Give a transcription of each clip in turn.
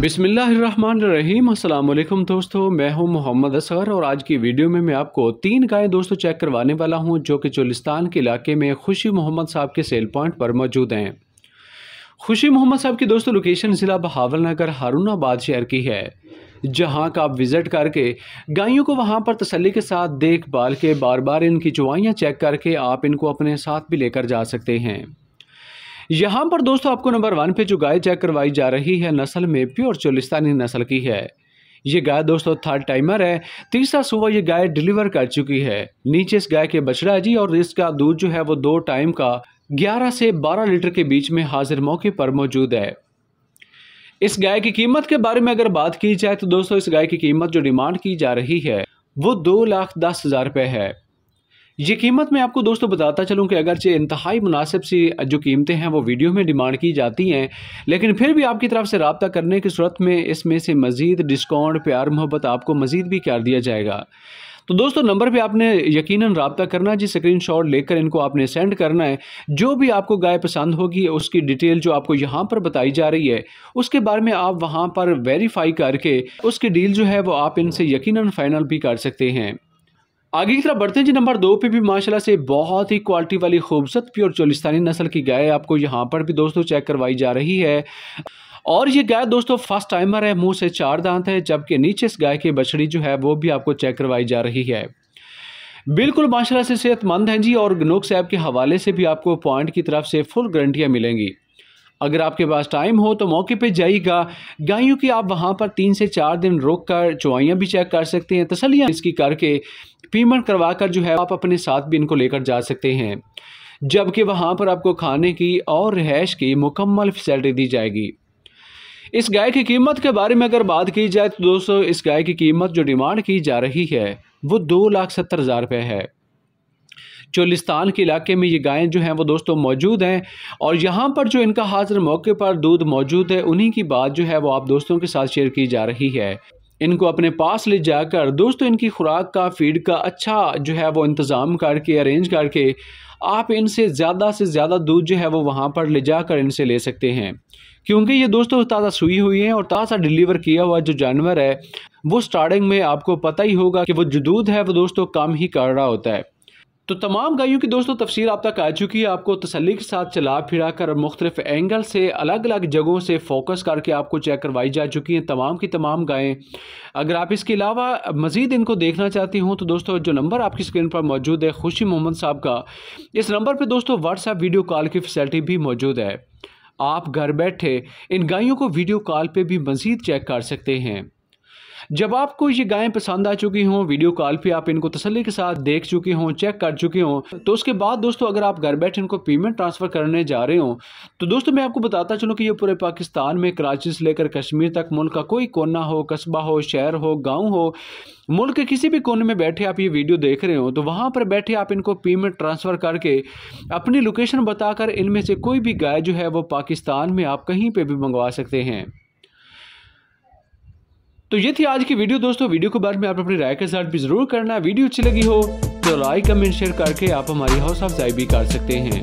बिसमीम अल्लाम दोस्तों मैं हूं मोहम्मद असगर और आज की वीडियो में मैं आपको तीन गायें दोस्तों चेक करवाने वाला हूं जो कि चुलिस्तान के इलाके में खुशी मोहम्मद साहब के सेल पॉइंट पर मौजूद हैं खुशी मोहम्मद साहब की दोस्तों लोकेशन ज़िला बहावल नगर हारूनाबाद शहर की है जहां का आप विज़िट करके गायों को वहाँ पर तसली के साथ देखभाल के बार बार इनकी चुवाइयाँ चेक करके आप इनको अपने साथ भी लेकर जा सकते हैं यहाँ पर दोस्तों आपको नंबर वन पे जो गाय चेक करवाई जा रही है नस्ल में प्योर चोलिस्तानी नस्ल की है ये गाय दोस्तों थर्ड टाइमर है तीसरा सुबह ये गाय डिलीवर कर चुकी है नीचे इस गाय के बछड़ा है जी और इसका दूध जो है वो दो टाइम का 11 से 12 लीटर के बीच में हाजिर मौके पर मौजूद है इस गाय की कीमत के बारे में अगर बात की जाए तो दोस्तों इस गाय की कीमत जो डिमांड की जा रही है वो दो लाख दस हज़ार रुपए है ये कीमत मैं आपको दोस्तों बताता चलूँ कि अगरचे इंतहाई मुनासिब सी जो कीमतें हैं वो वीडियो में डिमांड की जाती हैं लेकिन फिर भी आपकी तरफ से रबता करने की सूरत में इसमें से मज़ीद डिस्काउंट प्यार मोहब्बत आपको मज़ीद भी कर दिया जाएगा तो दोस्तों नंबर पे आपने यकीनन रबता करना है जी स्क्रीन शॉट लेकर इनको आपने सेंड करना है जो भी आपको गाय पसंद होगी उसकी डिटेल जो आपको यहाँ पर बताई जा रही है उसके बारे में आप वहाँ पर वेरीफाई करके उसकी डील जो है वो आप इनसे यकीनन फाइनल भी कर सकते हैं आगे की तरफ बढ़ते हैं जी नंबर दो पे भी माशाल्लाह से बहुत ही क्वालिटी वाली खूबसूरत प्योर चोलिस्तानी नस्ल की गाय आपको यहाँ पर भी दोस्तों चेक करवाई जा रही है और ये गाय दोस्तों फर्स्ट टाइमर है मुंह से चार दांत है जबकि नीचे इस गाय की बछड़ी जो है वो भी आपको चेक करवाई जा रही है बिल्कुल माशाल्लाह से सेहतमंद हैं जी और नोक साहब के हवाले से भी आपको पॉइंट की तरफ से फुल गारंटियाँ मिलेंगी अगर आपके पास टाइम हो तो मौके पे जाइएगा गायों की आप वहाँ पर तीन से चार दिन रोक कर चुवाइयाँ भी चेक कर सकते हैं तसलियाँ इसकी करके पीमेंट करवा कर जो है आप अपने साथ भी इनको लेकर जा सकते हैं जबकि वहाँ पर आपको खाने की और रहायश की मुकम्मल फैसिलिटी दी जाएगी इस गाय की कीमत के बारे में अगर बात की जाए तो दोस्तों इस गाय की कीमत जो डिमांड की जा रही है वो दो लाख सत्तर हज़ार रुपये है चोलिस्तान के इलाके में ये गायें जो हैं वो दोस्तों मौजूद हैं और यहाँ पर जो इनका हाजिर मौके पर दूध मौजूद है उन्हीं की बात जो है वो आप दोस्तों के साथ शेयर की जा रही है इनको अपने पास ले जाकर दोस्तों इनकी खुराक का फीड का अच्छा जो है वो इंतज़ाम करके अरेंज करके आप इनसे ज़्यादा से ज़्यादा दूध जो है वो वहाँ पर ले जाकर इनसे ले सकते हैं क्योंकि ये दोस्तों ताज़ा सुई हुई हैं और ताज़ा डिलीवर किया हुआ जो जानवर है वो स्टार्टिंग में आपको पता ही होगा कि वो जो दूध है वो दोस्तों कम ही कर रहा होता है तो तमाम गायों की दोस्तों तफसीर आप तक आ चुकी है आपको तसली के साथ चला फिरा कर मुख्तलिफ एंगल से अलग अलग जगहों से फोकस करके आपको चेक करवाई जा चुकी हैं तमाम की तमाम गायें अगर आप इसके अलावा मज़ीद इनको देखना चाहती हूँ तो दोस्तों जो नंबर आपकी स्क्रीन पर मौजूद है खुशी मोहम्मद साहब का इस नंबर पर दोस्तों व्हाट्सएप वीडियो कॉल की फैसिलिटी भी मौजूद है आप घर बैठे इन गायों को वीडियो कॉल पर भी मज़ीद चेक कर सकते हैं जब आपको ये गायें पसंद आ चुकी हों वीडियो कॉल पे आप इनको तसली के साथ देख चुके हों चेक कर चुके हों तो उसके बाद दोस्तों अगर आप घर बैठे इनको पेमेंट ट्रांसफ़र करने जा रहे हो तो दोस्तों मैं आपको बताता चलूँ कि ये पूरे पाकिस्तान में कराची से लेकर कश्मीर तक मुल्क का कोई कोना हो कस्बा हो शहर हो गाँव हो मुल्क के किसी भी कोने में बैठे आप ये वीडियो देख रहे हो तो वहाँ पर बैठे आप इनको पेमेंट ट्रांसफ़र करके अपनी लोकेशन बताकर इनमें से कोई भी गाय जो है वो पाकिस्तान में आप कहीं पर भी मंगवा सकते हैं तो ये थी आज की वीडियो दोस्तों वीडियो के बारे में आप अपनी राय के साथ भी जरूर करना वीडियो अच्छी लगी हो तो लाइक कमेंट शेयर करके आप हमारी हौसला अफजाई भी कर सकते हैं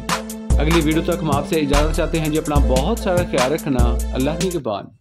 अगली वीडियो तक हम आपसे इजाजत चाहते हैं जो अपना बहुत सारा ख्याल रखना अल्लाह के बाद